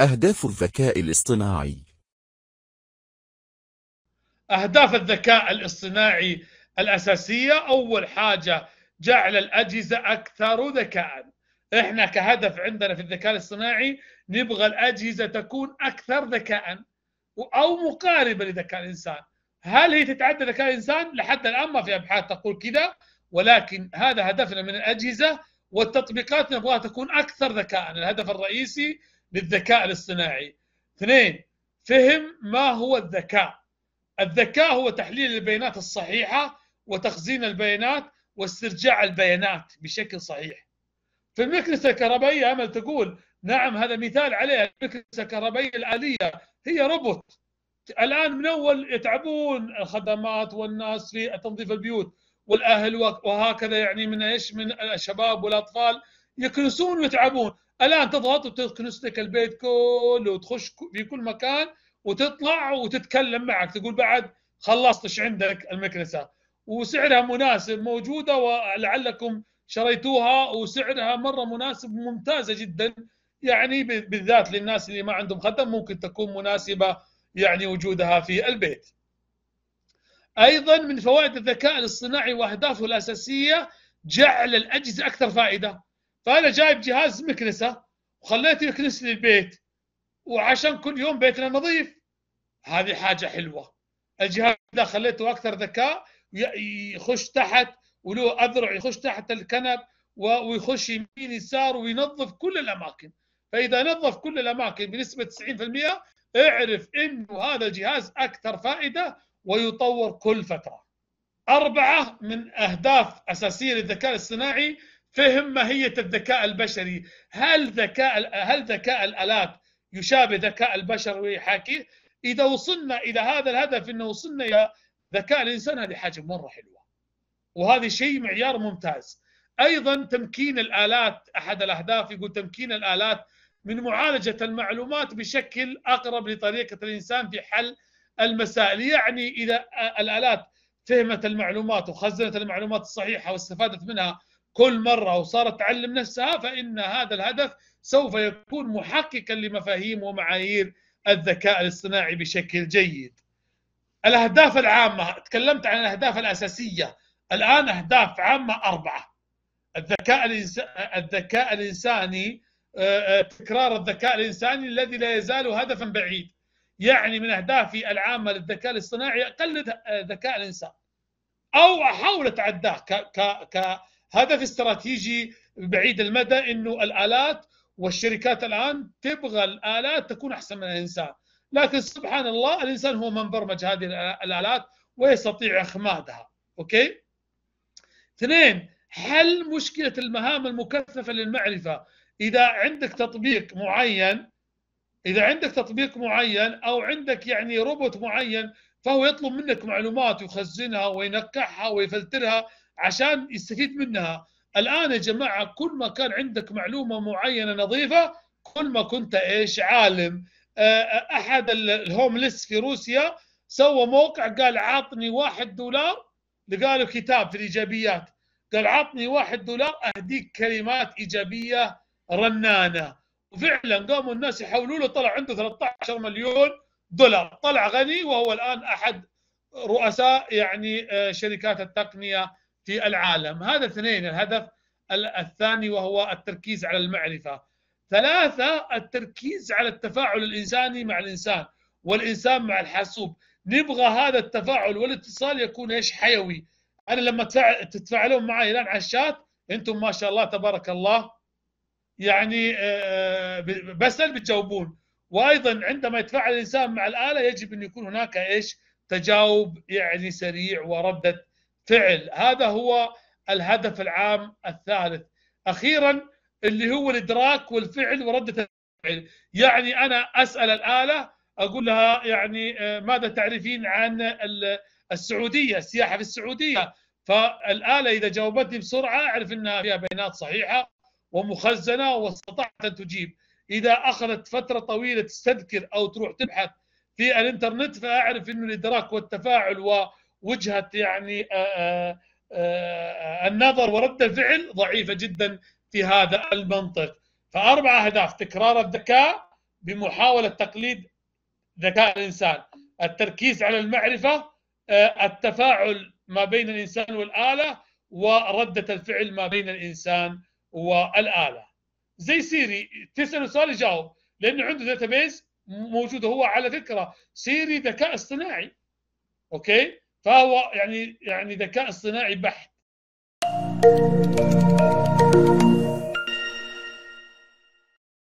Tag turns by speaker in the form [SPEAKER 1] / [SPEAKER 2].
[SPEAKER 1] أهداف الذكاء الاصطناعي أهداف الذكاء الاصطناعي الأساسية أول حاجة جعل الأجهزة أكثر ذكاء إحنا كهدف عندنا في الذكاء الاصطناعي نبغى الأجهزة تكون أكثر ذكاء أو مقاربة لذكاء الإنسان هل هي تتعدى ذكاء الإنسان؟ لحد الآن ما في أبحاث تقول كذا ولكن هذا هدفنا من الأجهزة والتطبيقات نبغاها تكون أكثر ذكاء الهدف الرئيسي للذكاء الاصطناعي اثنين فهم ما هو الذكاء الذكاء هو تحليل البيانات الصحيحة وتخزين البيانات واسترجاع البيانات بشكل صحيح في المكنسة الكهربائية أمل تقول نعم هذا مثال عليها المكنسة الكهربائية الآلية هي روبوت الآن من أول يتعبون الخدمات والناس في تنظيف البيوت والاهل وهكذا يعني من ايش من الشباب والاطفال يكنسون ويتعبون الان تضغط وتكنس لك البيت كله وتخش في كل مكان وتطلع وتتكلم معك تقول بعد خلصت ايش عندك المكنسه وسعرها مناسب موجوده ولعلكم شريتوها وسعرها مره مناسب ممتازه جدا يعني بالذات للناس اللي ما عندهم خدم ممكن تكون مناسبه يعني وجودها في البيت. أيضا من فوائد الذكاء الاصطناعي وأهدافه الأساسية جعل الأجهزة أكثر فائدة فأنا جايب جهاز مكنسة وخليته يكنس لي البيت وعشان كل يوم بيتنا نظيف هذه حاجة حلوة الجهاز ده خليته أكثر ذكاء يخش تحت وله أذرع يخش تحت الكنب ويخش يمين يسار وينظف كل الأماكن فإذا نظف كل الأماكن بنسبة 90% اعرف أنه هذا الجهاز أكثر فائدة ويطور كل فترة أربعة من أهداف أساسية للذكاء الاصطناعي فهم ماهية الذكاء البشري هل ذكاء هل ذكاء الآلات يشابه ذكاء البشر ويحاكيه إذا وصلنا إلى هذا الهدف أنه وصلنا إلى ذكاء الإنسان هذه حاجة مرة حلوة وهذا شيء معيار ممتاز أيضا تمكين الآلات أحد الأهداف يقول تمكين الآلات من معالجة المعلومات بشكل أقرب لطريقة الإنسان في حل المسائل يعني إذا الآلات فهمت المعلومات وخزنت المعلومات الصحيحة واستفادت منها كل مرة وصارت تعلم نفسها فإن هذا الهدف سوف يكون محققا لمفاهيم ومعايير الذكاء الاصطناعي بشكل جيد الأهداف العامة تكلمت عن الأهداف الأساسية الآن أهداف عامة أربعة الذكاء الذكاء الإنساني آه، آه، تكرار الذكاء الإنساني الذي لا يزال هدفا بعيد يعني من أهدافي العامة للذكاء الاصطناعي أقلد ذكاء الإنسان أو أحاول أتعداه كهدف استراتيجي بعيد المدى أنه الآلات والشركات الآن تبغى الآلات تكون أحسن من الإنسان لكن سبحان الله الإنسان هو من برمج هذه الآلات ويستطيع إخمادها أوكي؟ اثنين حل مشكلة المهام المكثفة للمعرفة إذا عندك تطبيق معين اذا عندك تطبيق معين او عندك يعني روبوت معين فهو يطلب منك معلومات ويخزنها وينقعها ويفلترها عشان يستفيد منها الان يا جماعه كل ما كان عندك معلومه معينه نظيفه كل ما كنت ايش عالم آه، آه، احد الهوملس في روسيا سوى موقع قال عطني واحد دولار لقى له كتاب في الايجابيات قال عطني واحد دولار اهديك كلمات ايجابيه رنانه وفعلا قاموا الناس يحولوا له طلع عنده 13 مليون دولار طلع غني وهو الان احد رؤساء يعني آه، شركات التقنيه في العالم هذا اثنين الهدف الثاني وهو التركيز على المعرفه ثلاثه التركيز على التفاعل الانساني مع الانسان والانسان مع الحاسوب نبغى هذا التفاعل والاتصال يكون ايش حيوي انا لما تتفاعلون معي الان على الشات انتم ما شاء الله تبارك الله يعني آه، آه، بسأل بتجاوبون وايضا عندما يتفاعل الانسان مع الاله يجب ان يكون هناك ايش تجاوب يعني سريع ورده فعل هذا هو الهدف العام الثالث اخيرا اللي هو الادراك والفعل ورده الفعل يعني انا اسال الاله اقول لها يعني آه، ماذا تعرفين عن السعوديه السياحه في السعوديه فالاله اذا جاوبتني بسرعه اعرف انها فيها بيانات صحيحه ومخزنه واستطعت ان تجيب اذا اخذت فتره طويله تستذكر او تروح تبحث في الانترنت فاعرف انه الادراك والتفاعل ووجهه يعني آآ آه، آآ آه، آه، النظر ورد الفعل ضعيفه جدا في هذا المنطق فاربع اهداف تكرار الذكاء بمحاوله تقليد ذكاء الانسان التركيز على المعرفه التفاعل ما بين الانسان والاله ورده الفعل ما بين الانسان والاله زي سيري تساله سؤال يجاوب لانه عنده بيز موجوده هو على فكره سيري ذكاء اصطناعي اوكي فهو يعني يعني ذكاء اصطناعي بحت